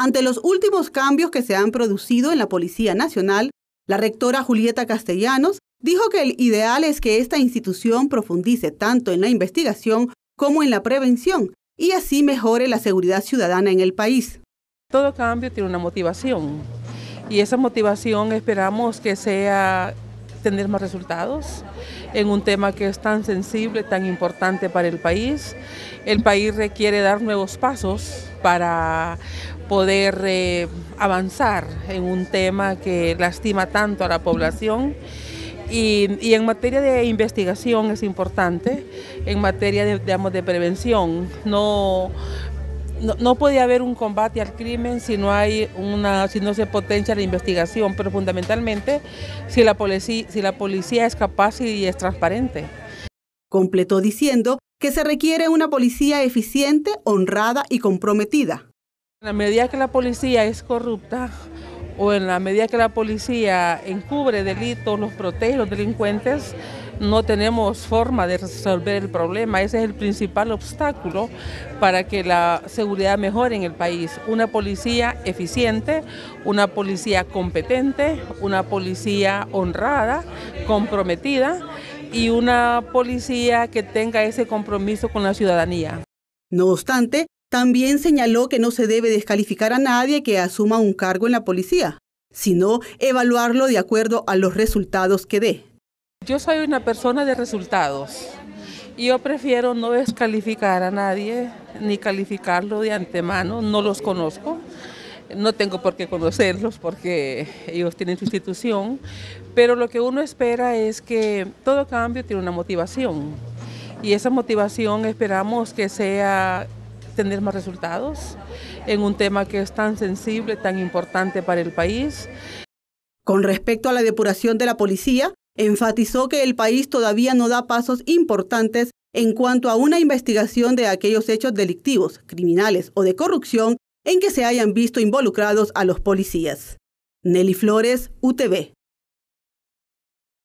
Ante los últimos cambios que se han producido en la Policía Nacional, la rectora Julieta Castellanos dijo que el ideal es que esta institución profundice tanto en la investigación como en la prevención y así mejore la seguridad ciudadana en el país. Todo cambio tiene una motivación y esa motivación esperamos que sea tener más resultados en un tema que es tan sensible, tan importante para el país. El país requiere dar nuevos pasos para poder eh, avanzar en un tema que lastima tanto a la población. Y, en materia de investigación es importante, en materia de, de prevención, no, no, no, puede haber un combate al crimen si no, hay una, si no se potencia la investigación, pero fundamentalmente si la policía, si la policía es capaz y es transparente. Completó diciendo que se requiere una policía eficiente, honrada y comprometida. En la medida que la policía es corrupta o en la medida que la policía encubre delitos, los protege, los delincuentes, no tenemos forma de resolver el problema. Ese es el principal obstáculo para que la seguridad mejore en el país. Una policía eficiente, una policía competente, una policía honrada, comprometida y una policía que tenga ese compromiso con la ciudadanía. No obstante, también señaló que no se debe descalificar a nadie que asuma un cargo en la policía, sino evaluarlo de acuerdo a los resultados que dé. Yo soy una persona de resultados y yo prefiero no descalificar a nadie ni calificarlo de antemano, no los conozco. No tengo por qué conocerlos porque ellos tienen su institución, pero lo que uno espera es que todo cambio tiene una motivación y esa motivación esperamos que sea tener más resultados en un tema que es tan sensible, tan importante para el país. Con respecto a la depuración de la policía, enfatizó que el país todavía no da pasos importantes en cuanto a una investigación de aquellos hechos delictivos, criminales o de corrupción en que se hayan visto involucrados a los policías. Nelly Flores, UTV.